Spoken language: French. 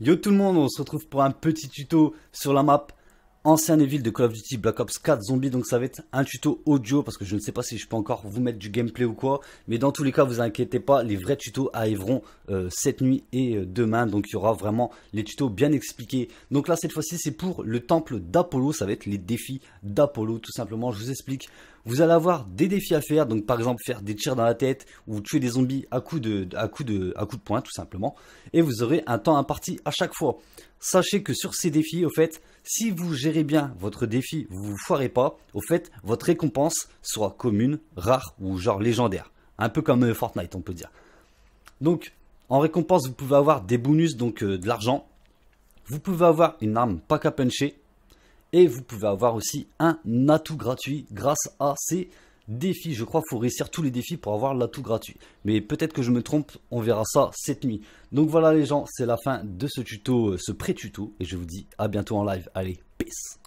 Yo tout le monde, on se retrouve pour un petit tuto sur la map ancien ville de Call of Duty Black Ops 4 Zombie. Donc ça va être un tuto audio parce que je ne sais pas si je peux encore vous mettre du gameplay ou quoi. Mais dans tous les cas, vous inquiétez pas, les vrais tutos arriveront euh, cette nuit et euh, demain. Donc il y aura vraiment les tutos bien expliqués. Donc là, cette fois-ci, c'est pour le temple d'Apollo. Ça va être les défis d'Apollo tout simplement. Je vous explique. Vous allez avoir des défis à faire, donc par exemple faire des tirs dans la tête ou tuer des zombies à coups de, à coup de, à coup de poing tout simplement. Et vous aurez un temps imparti à chaque fois sachez que sur ces défis, au fait, si vous gérez bien votre défi, vous vous foirez pas, au fait, votre récompense soit commune, rare ou genre légendaire. Un peu comme euh, Fortnite, on peut dire. Donc, en récompense, vous pouvez avoir des bonus, donc euh, de l'argent. Vous pouvez avoir une arme pack à puncher. Et vous pouvez avoir aussi un atout gratuit grâce à ces défi Je crois qu'il faut réussir tous les défis pour avoir l'atout gratuit. Mais peut-être que je me trompe, on verra ça cette nuit. Donc voilà les gens, c'est la fin de ce tuto, euh, ce pré-tuto. Et je vous dis à bientôt en live. Allez, peace